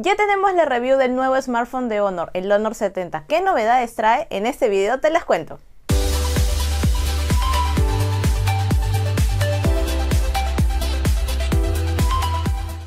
Ya tenemos la review del nuevo smartphone de Honor, el Honor 70. ¿Qué novedades trae? En este video te las cuento.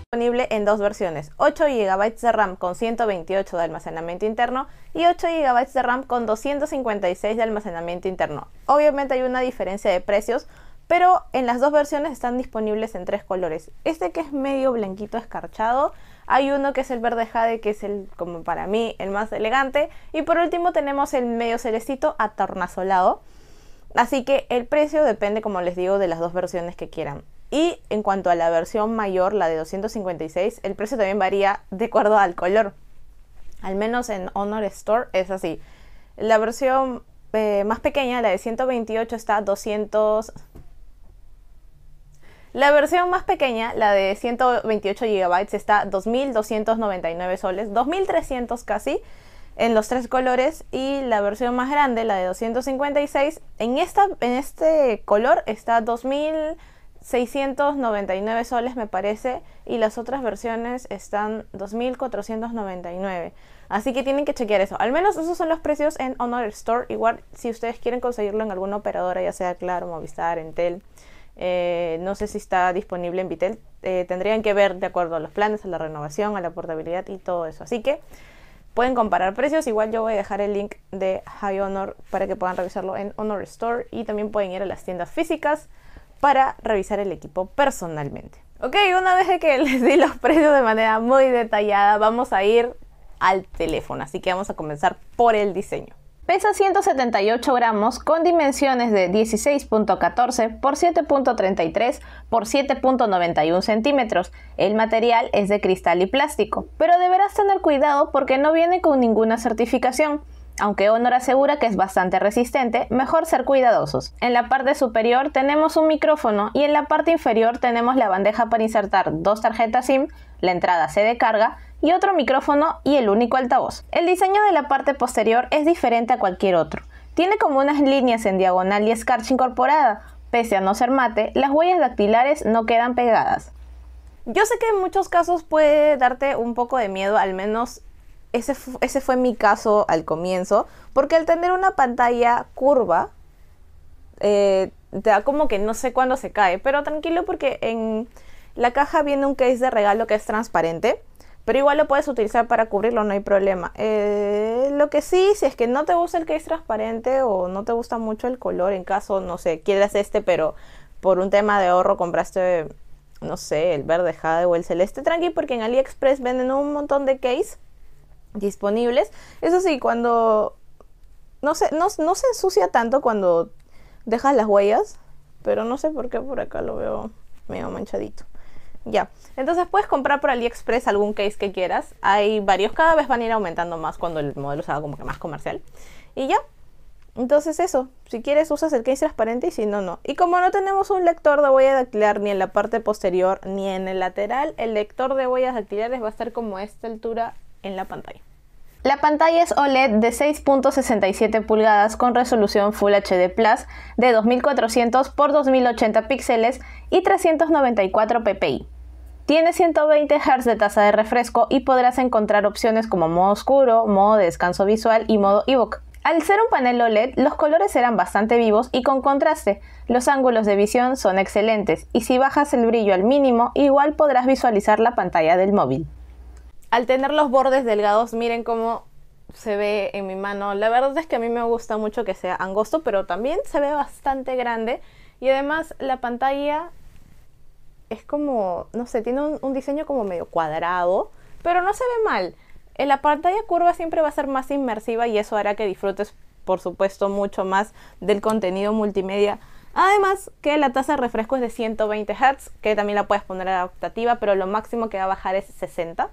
disponible en dos versiones, 8 GB de RAM con 128 de almacenamiento interno y 8 GB de RAM con 256 de almacenamiento interno. Obviamente hay una diferencia de precios, pero en las dos versiones están disponibles en tres colores. Este que es medio blanquito escarchado hay uno que es el verde jade, que es el, como para mí, el más elegante. Y por último tenemos el medio celestito atornasolado. Así que el precio depende, como les digo, de las dos versiones que quieran. Y en cuanto a la versión mayor, la de 256, el precio también varía de acuerdo al color. Al menos en Honor Store es así. La versión eh, más pequeña, la de 128, está a 200... La versión más pequeña, la de 128 GB, está 2.299 soles, 2.300 casi, en los tres colores. Y la versión más grande, la de 256, en, esta, en este color está 2.699 soles, me parece. Y las otras versiones están 2.499. Así que tienen que chequear eso. Al menos esos son los precios en Honor Store. Igual si ustedes quieren conseguirlo en alguna operadora, ya sea Claro, Movistar, Entel eh, no sé si está disponible en Vitel. Eh, tendrían que ver de acuerdo a los planes, a la renovación, a la portabilidad y todo eso. Así que pueden comparar precios. Igual yo voy a dejar el link de High Honor para que puedan revisarlo en Honor Store y también pueden ir a las tiendas físicas para revisar el equipo personalmente. Ok, una vez que les di los precios de manera muy detallada, vamos a ir al teléfono. Así que vamos a comenzar por el diseño. Pesa 178 gramos con dimensiones de 16.14 x 7.33 por 7.91 centímetros. El material es de cristal y plástico, pero deberás tener cuidado porque no viene con ninguna certificación. Aunque Honor asegura que es bastante resistente, mejor ser cuidadosos. En la parte superior tenemos un micrófono y en la parte inferior tenemos la bandeja para insertar dos tarjetas SIM, la entrada C de carga y otro micrófono y el único altavoz. El diseño de la parte posterior es diferente a cualquier otro. Tiene como unas líneas en diagonal y escarcha incorporada. Pese a no ser mate, las huellas dactilares no quedan pegadas. Yo sé que en muchos casos puede darte un poco de miedo, al menos ese, ese fue mi caso al comienzo, porque al tener una pantalla curva, eh, te da como que no sé cuándo se cae, pero tranquilo porque en la caja viene un case de regalo que es transparente pero igual lo puedes utilizar para cubrirlo, no hay problema. Eh, lo que sí, si es que no te gusta el case transparente o no te gusta mucho el color, en caso, no sé, quieras este, pero por un tema de ahorro compraste, no sé, el verde jade o el celeste, tranqui, porque en AliExpress venden un montón de case disponibles. Eso sí, cuando... No sé no se ensucia tanto cuando dejas las huellas, pero no sé por qué por acá lo veo medio manchadito. Ya, entonces puedes comprar por AliExpress algún case que quieras. Hay varios, cada vez van a ir aumentando más cuando el modelo sea como que más comercial. Y ya, entonces eso, si quieres usas el case transparente y si no, no. Y como no tenemos un lector de huellas dactilar ni en la parte posterior ni en el lateral, el lector de huellas dactilares va a estar como a esta altura en la pantalla. La pantalla es OLED de 6.67 pulgadas con resolución Full HD Plus de 2400 x 2080 píxeles y 394 ppi. Tiene 120 Hz de tasa de refresco y podrás encontrar opciones como modo oscuro, modo de descanso visual y modo ebook. Al ser un panel OLED, los colores serán bastante vivos y con contraste. Los ángulos de visión son excelentes y si bajas el brillo al mínimo, igual podrás visualizar la pantalla del móvil al tener los bordes delgados, miren cómo se ve en mi mano. La verdad es que a mí me gusta mucho que sea angosto, pero también se ve bastante grande. Y además la pantalla es como, no sé, tiene un, diseño como medio cuadrado, pero no se ve mal. En eh, la pantalla curva siempre va a ser más inmersiva y eso hará que disfrutes, por supuesto, mucho más del contenido multimedia. Además que la tasa de refresco es de 120 Hz, que también la puedes poner adaptativa, pero lo máximo que va a bajar es 60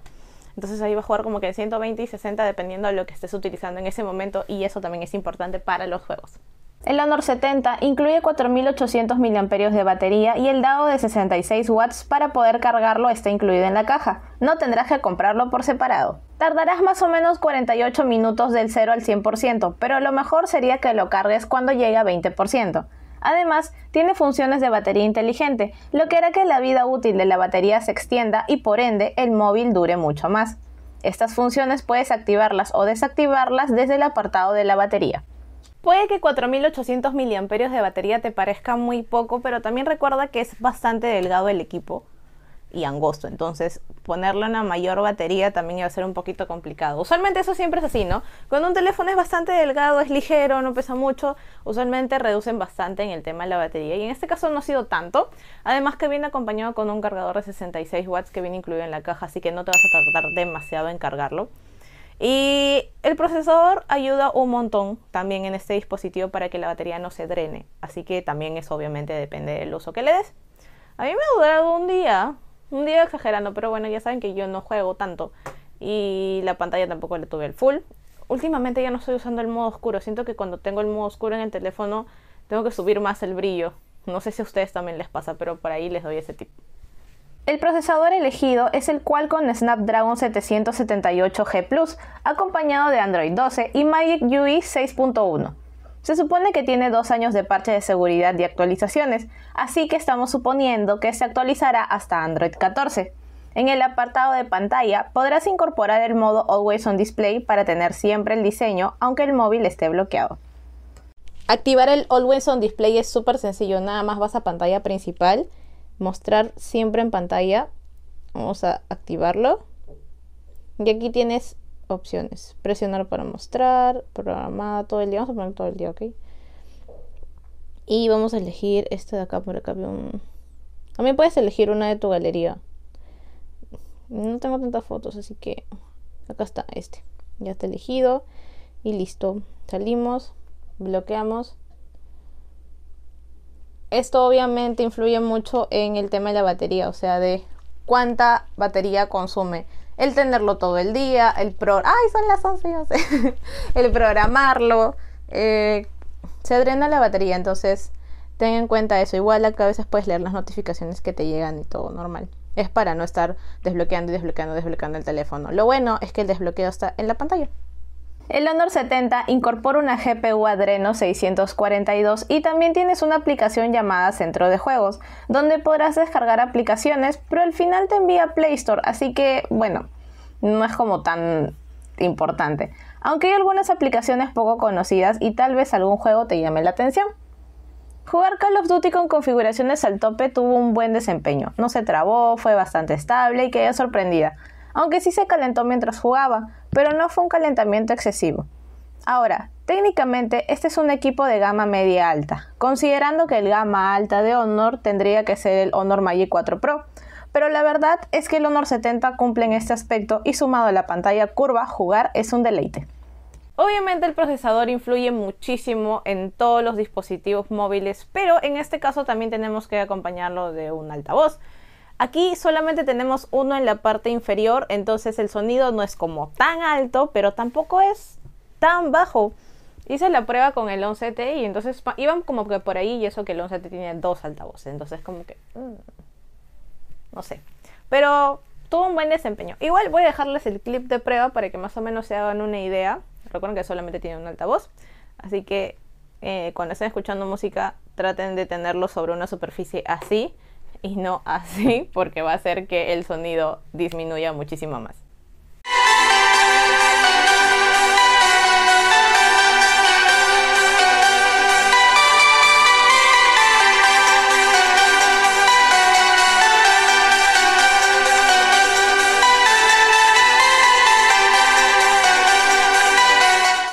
entonces ahí va a jugar como que 120 y 60 dependiendo de lo que estés utilizando en ese momento y eso también es importante para los juegos. El Honor 70 incluye 4.800 mAh de batería y el dado de 66 watts para poder cargarlo está incluido en la caja. No tendrás que comprarlo por separado. Tardarás más o menos 48 minutos del 0 al 100%, pero lo mejor sería que lo cargues cuando llegue a 20%. Además, tiene funciones de batería inteligente, lo que hará que la vida útil de la batería se extienda y por ende el móvil dure mucho más. Estas funciones puedes activarlas o desactivarlas desde el apartado de la batería. Puede que 4800 mAh de batería te parezca muy poco, pero también recuerda que es bastante delgado el equipo, y angosto. Entonces, en una mayor batería también iba a ser un poquito complicado. Usualmente eso siempre es así, ¿no? Cuando un teléfono es bastante delgado, es ligero, no pesa mucho, usualmente reducen bastante en el tema de la batería. Y en este caso no ha sido tanto. Además que viene acompañado con un cargador de 66 watts que viene incluido en la caja, así que no te vas a tardar demasiado en cargarlo. Y el procesador ayuda un montón también en este dispositivo para que la batería no se drene. Así que también eso obviamente depende del uso que le des. A mí me ha durado un día, un día exagerando, pero bueno, ya saben que yo no juego tanto. Y la pantalla tampoco le tuve el full. Últimamente ya no estoy usando el modo oscuro. Siento que cuando tengo el modo oscuro en el teléfono tengo que subir más el brillo. No sé si a ustedes también les pasa, pero por ahí les doy ese tip. El procesador elegido es el Qualcomm Snapdragon 778G Plus, acompañado de Android 12 y Magic UI 6.1. Se supone que tiene dos años de parche de seguridad y actualizaciones, así que estamos suponiendo que se actualizará hasta Android 14. En el apartado de pantalla podrás incorporar el modo Always on Display para tener siempre el diseño aunque el móvil esté bloqueado. Activar el Always on Display es súper sencillo, nada más vas a pantalla principal, mostrar siempre en pantalla, vamos a activarlo. Y aquí tienes opciones. Presionar para mostrar, programada todo el día. Vamos a poner todo el día, ¿ok? Y vamos a elegir este de acá, por acá También puedes elegir una de tu galería. No tengo tantas fotos, así que acá está este. Ya está elegido y listo. Salimos, bloqueamos. Esto obviamente influye mucho en el tema de la batería, o sea, de cuánta batería consume el tenerlo todo el día, el pro... ¡Ay, son las 11! el programarlo. Eh, se drena la batería, entonces ten en cuenta eso. Igual a veces puedes leer las notificaciones que te llegan y todo normal. Es para no estar desbloqueando y desbloqueando, desbloqueando el teléfono. Lo bueno es que el desbloqueo está en la pantalla. El Honor 70 incorpora una GPU Adreno 642 y también tienes una aplicación llamada Centro de Juegos, donde podrás descargar aplicaciones, pero al final te envía Play Store, así que bueno, no es como tan importante. Aunque hay algunas aplicaciones poco conocidas y tal vez algún juego te llame la atención. Jugar Call of Duty con configuraciones al tope tuvo un buen desempeño, no se trabó, fue bastante estable y quedé sorprendida, aunque sí se calentó mientras jugaba pero no fue un calentamiento excesivo. Ahora, técnicamente este es un equipo de gama media alta, considerando que el gama alta de Honor tendría que ser el Honor Magic 4 Pro, pero la verdad es que el Honor 70 cumple en este aspecto y sumado a la pantalla curva, jugar es un deleite. Obviamente el procesador influye muchísimo en todos los dispositivos móviles, pero en este caso también tenemos que acompañarlo de un altavoz, Aquí solamente tenemos uno en la parte inferior, entonces el sonido no es como tan alto, pero tampoco es tan bajo. Hice la prueba con el 11T y entonces iban como que por ahí y eso que el 11T tiene dos altavoces, entonces como que... Mm, no sé. Pero tuvo un buen desempeño. Igual voy a dejarles el clip de prueba para que más o menos se hagan una idea. Recuerden que solamente tiene un altavoz, así que eh, cuando estén escuchando música traten de tenerlo sobre una superficie así y no así porque va a hacer que el sonido disminuya muchísimo más.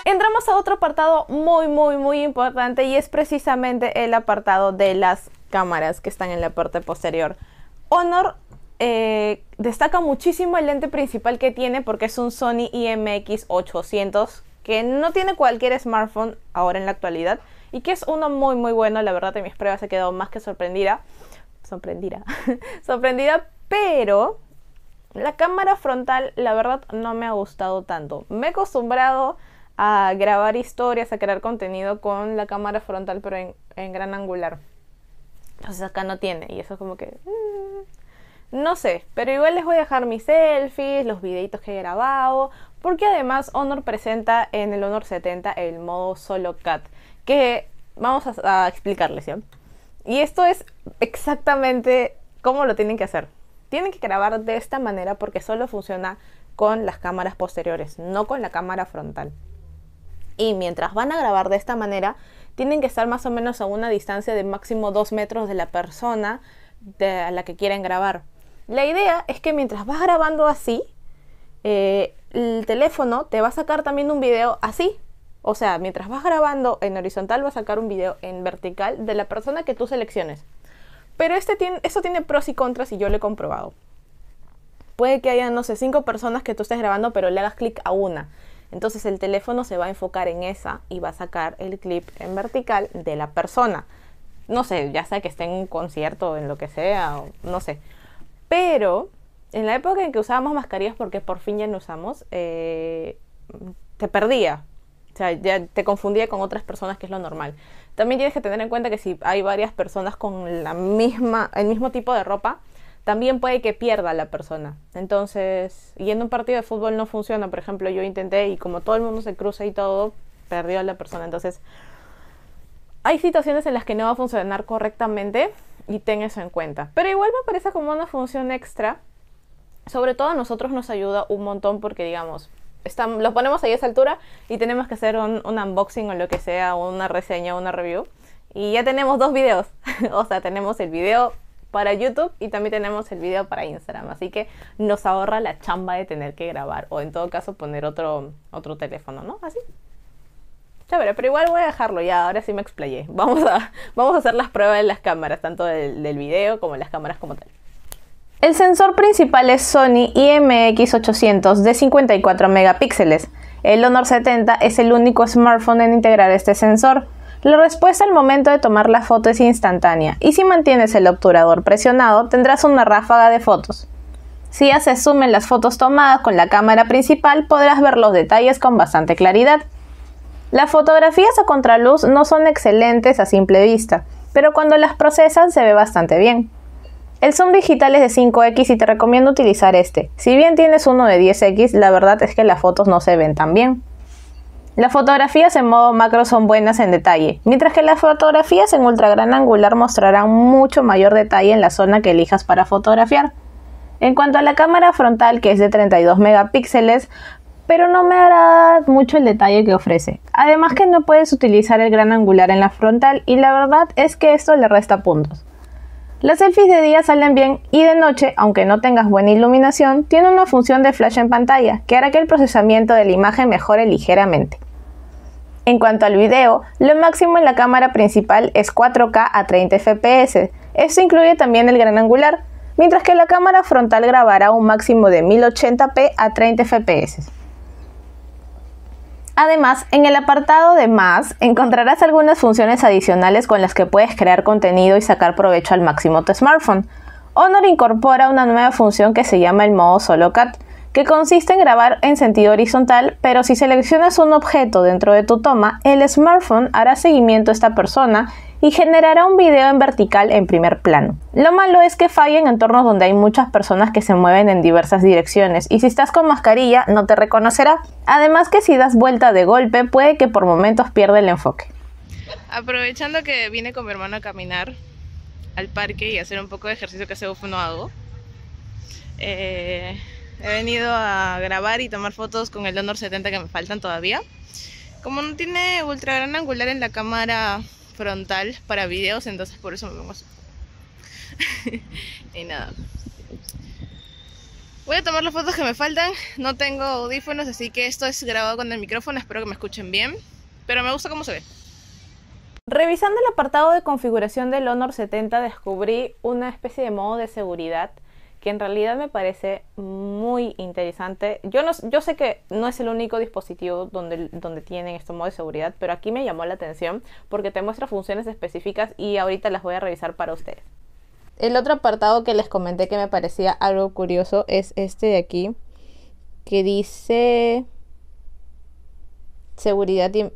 entramos a otro apartado muy, muy, muy importante y es precisamente el apartado de las cámaras que están en la parte posterior. Honor eh, destaca muchísimo el lente principal que tiene porque es un Sony IMX800 que no tiene cualquier smartphone ahora en la actualidad y que es uno muy muy bueno, la verdad en mis pruebas he quedado más que sorprendida, sorprendida, sorprendida, pero la cámara frontal la verdad no me ha gustado tanto, me he acostumbrado a grabar historias, a crear contenido con la cámara frontal pero en gran angular entonces pues, acá no tiene. Y eso es como que... Mm, no sé, pero igual les voy a dejar mis selfies, los videitos que he grabado, porque además Honor presenta en el Honor 70 el modo solo cut que vamos a, explicarles, ¿sí? Y esto es exactamente cómo lo tienen que hacer. Tienen que grabar de esta manera porque solo funciona con las cámaras posteriores, no con la cámara frontal. Y mientras van a grabar de esta manera, tienen que estar más o menos a una distancia de máximo 2 metros de la persona a la que quieren grabar. La idea es que mientras vas grabando así, eh, el teléfono te va a sacar también un video así. O sea, mientras vas grabando en horizontal, va a sacar un video en vertical de la persona que tú selecciones. Pero este tiene, esto tiene pros y contras y yo lo he comprobado. Puede que haya, no sé, cinco personas que tú estés grabando, pero le hagas clic a una. Entonces el teléfono se va a enfocar en esa y va a sacar el clip en vertical de la persona. No sé, ya sea que esté en un concierto, en lo que sea, no sé. Pero en la época en que usábamos mascarillas, porque por fin ya no usamos, eh, te perdía. O sea, ya te confundía con otras personas, que es lo normal. También tienes que tener en cuenta que si hay varias personas con la misma, el mismo tipo de ropa, también puede que pierda la persona. Entonces, y en un partido de fútbol no funciona. Por ejemplo, yo intenté y como todo el mundo se cruza y todo, perdió a la persona. Entonces, hay situaciones en las que no va a funcionar correctamente y ten eso en cuenta. Pero igual me parece como una función extra. Sobre todo a nosotros nos ayuda un montón porque, digamos, estamos, lo ponemos ahí a esa altura y tenemos que hacer un, un unboxing o lo que sea, una reseña, una review. Y ya tenemos dos videos. o sea, tenemos el video para YouTube y también tenemos el video para Instagram. Así que nos ahorra la chamba de tener que grabar o en todo caso poner otro, otro teléfono, ¿no? Así. Chévere, pero igual voy a dejarlo ya, ahora sí me explayé. Vamos a, vamos a hacer las pruebas en las cámaras, tanto del, del video como las cámaras como tal. El sensor principal es Sony IMX800 de 54 megapíxeles. El Honor 70 es el único smartphone en integrar este sensor. La respuesta al momento de tomar la foto es instantánea y si mantienes el obturador presionado tendrás una ráfaga de fotos. Si ya se en las fotos tomadas con la cámara principal podrás ver los detalles con bastante claridad. Las fotografías a contraluz no son excelentes a simple vista, pero cuando las procesan se ve bastante bien. El zoom digital es de 5x y te recomiendo utilizar este. Si bien tienes uno de 10x, la verdad es que las fotos no se ven tan bien. Las fotografías en modo macro son buenas en detalle, mientras que las fotografías en ultra gran angular mostrarán mucho mayor detalle en la zona que elijas para fotografiar. En cuanto a la cámara frontal, que es de 32 megapíxeles, pero no me hará mucho el detalle que ofrece. Además que no puedes utilizar el gran angular en la frontal y la verdad es que esto le resta puntos. Las selfies de día salen bien y de noche, aunque no tengas buena iluminación, tiene una función de flash en pantalla que hará que el procesamiento de la imagen mejore ligeramente. En cuanto al video, lo máximo en la cámara principal es 4K a 30 fps. Esto incluye también el gran angular, mientras que la cámara frontal grabará un máximo de 1080p a 30 fps. Además, en el apartado de más encontrarás algunas funciones adicionales con las que puedes crear contenido y sacar provecho al máximo tu smartphone. Honor incorpora una nueva función que se llama el modo solo cut, que consiste en grabar en sentido horizontal, pero si seleccionas un objeto dentro de tu toma, el smartphone hará seguimiento a esta persona y generará un video en vertical en primer plano. Lo malo es que falla en entornos donde hay muchas personas que se mueven en diversas direcciones y si estás con mascarilla no te reconocerá. Además que si das vuelta de golpe puede que por momentos pierda el enfoque. Aprovechando que vine con mi hermano a caminar al parque y hacer un poco de ejercicio que hace no hago, eh, He venido a grabar y tomar fotos con el Honor 70 que me faltan todavía. Como no tiene ultra gran angular en la cámara frontal para videos, entonces por eso me pongo y nada. Voy a tomar las fotos que me faltan. No tengo audífonos, así que esto es grabado con el micrófono. Espero que me escuchen bien. Pero me gusta cómo se ve. Revisando el apartado de configuración del Honor 70 descubrí una especie de modo de seguridad que en realidad me parece muy interesante. Yo, no, yo sé que no es el único dispositivo donde, donde tienen este modo de seguridad, pero aquí me llamó la atención porque te muestra funciones específicas y ahorita las voy a revisar para ustedes. El otro apartado que les comenté que me parecía algo curioso es este de aquí, que dice seguridad y...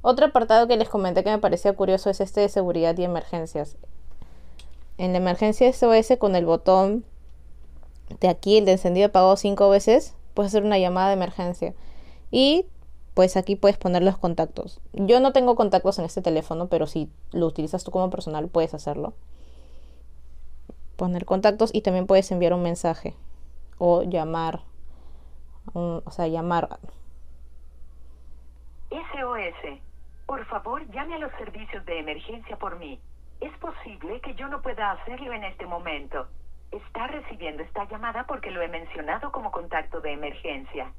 Otro apartado que les comenté que me parecía curioso es este de seguridad y emergencias. En la emergencia SOS con el botón de aquí el de encendido apagado cinco veces, puedes hacer una llamada de emergencia. Y pues aquí puedes poner los contactos. Yo no tengo contactos en este teléfono, pero si lo utilizas tú como personal puedes hacerlo. Poner contactos y también puedes enviar un mensaje o llamar. o sea, llamar. SOS. Por favor, llame a los servicios de emergencia por mí. Es posible que yo no pueda hacerlo en este momento está recibiendo esta llamada porque lo he mencionado como contacto de emergencia.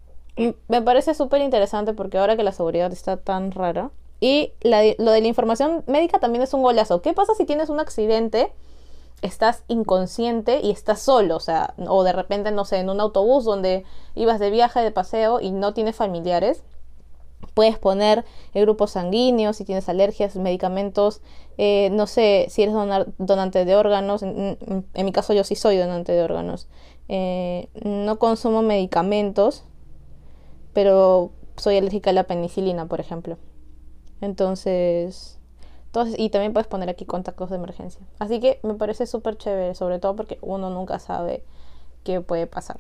me parece súper interesante porque ahora que la seguridad está tan rara. Y lo de la información médica también es un golazo. ¿Qué pasa si tienes un accidente? estás inconsciente y estás solo, o sea, o de repente, no sé, en un autobús donde ibas de viaje, de paseo y no tienes familiares, Puedes poner el grupo sanguíneo, si tienes alergias, medicamentos, eh, no sé, si eres donante de órganos, en, mi caso yo sí soy donante de órganos. Eh, no consumo medicamentos, pero soy alérgica a la penicilina, por ejemplo. Entonces, entonces, y también puedes poner aquí contactos de emergencia. Así que me parece súper chévere, sobre todo porque uno nunca sabe qué puede pasar.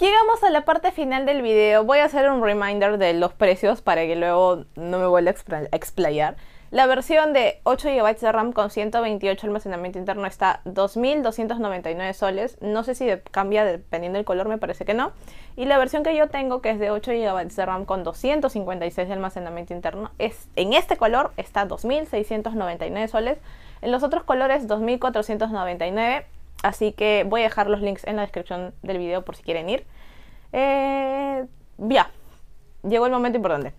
Llegamos a la parte final del video. Voy a hacer un reminder de los precios para que luego no me vuelva a explayar. La versión de 8 GB de RAM con 128 almacenamiento interno está 2.299 soles. No sé si cambia dependiendo del color, me parece que no. Y la versión que yo tengo, que es de 8 GB de RAM con 256 de almacenamiento interno, es, en este color está 2.699 soles. En los otros colores 2.499 Así que voy a dejar los links en la descripción del video por si quieren ir. Eh, ya, llegó el momento importante.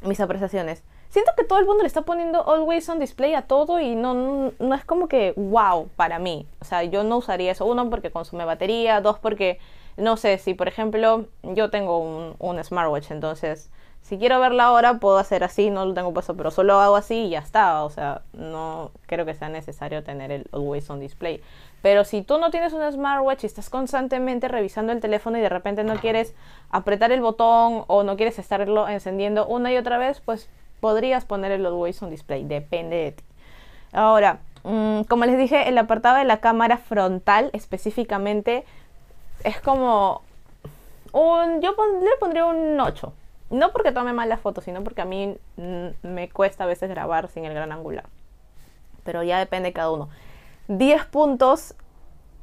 Mis apreciaciones. Siento que todo el mundo le está poniendo always on display a todo y no, es como que wow para mí. O sea, yo no usaría eso. Uno, porque consume batería. Dos, porque no sé si, por ejemplo, yo tengo un smartwatch, entonces si quiero verla ahora, puedo hacer así, no lo tengo puesto, pero solo hago así y ya está. O sea, no creo que sea necesario tener el always on display. Pero si tú no tienes un smartwatch y estás constantemente revisando el teléfono y de repente no quieres apretar el botón o no quieres estarlo encendiendo una y otra vez, pues podrías poner el always on display, depende de ti. Ahora, mm, como les dije, el apartado de la cámara frontal específicamente es como un, yo le pondría un 8 no porque tome las fotos, sino porque a mí mm, me cuesta a veces grabar sin el gran angular. Pero ya depende de cada uno. 10 puntos.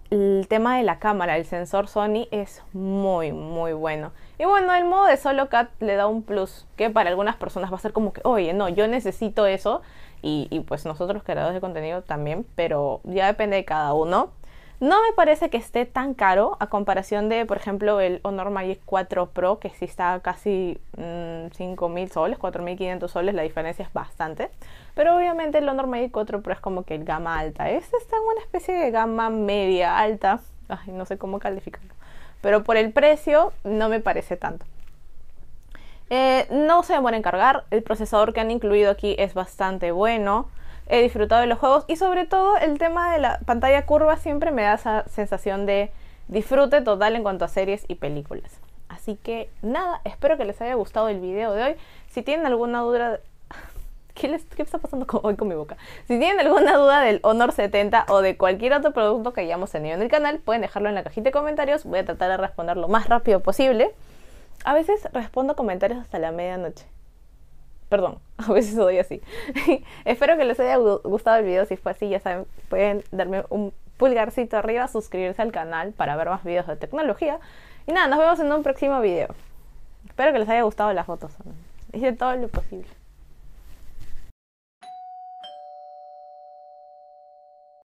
El tema de la cámara, el sensor Sony es muy, muy bueno. Y bueno, el modo de solo cat le da un plus, que para algunas personas va a ser como que, oye, no, yo necesito eso. Y, y pues nosotros creadores de contenido también, pero ya depende de cada uno. No me parece que esté tan caro a comparación de, por ejemplo, el Honor Magic 4 Pro, que sí está casi 5.000 mm, soles, 4.500 soles, la diferencia es bastante. Pero obviamente el Honor Magic 4 Pro es como que el gama alta. Este está en una especie de gama media alta. Ay, no sé cómo calificarlo. Pero por el precio no me parece tanto. Eh, no se demora en cargar, el procesador que han incluido aquí es bastante bueno he disfrutado de los juegos y sobre todo el tema de la pantalla curva siempre me da esa sensación de disfrute total en cuanto a series y películas. Así que nada, espero que les haya gustado el video de hoy. Si tienen alguna duda... ¿Qué, les, qué está pasando con, hoy con mi boca? Si tienen alguna duda del Honor 70 o de cualquier otro producto que hayamos tenido en el canal, pueden dejarlo en la cajita de comentarios. Voy a tratar de responder lo más rápido posible. A veces respondo comentarios hasta la medianoche. Perdón, a veces doy así. Espero que les haya gustado el video. Si fue así, ya saben, pueden darme un pulgarcito arriba, suscribirse al canal para ver más videos de tecnología. Y nada, nos vemos en un próximo video. Espero que les haya gustado las fotos. Hice todo lo posible.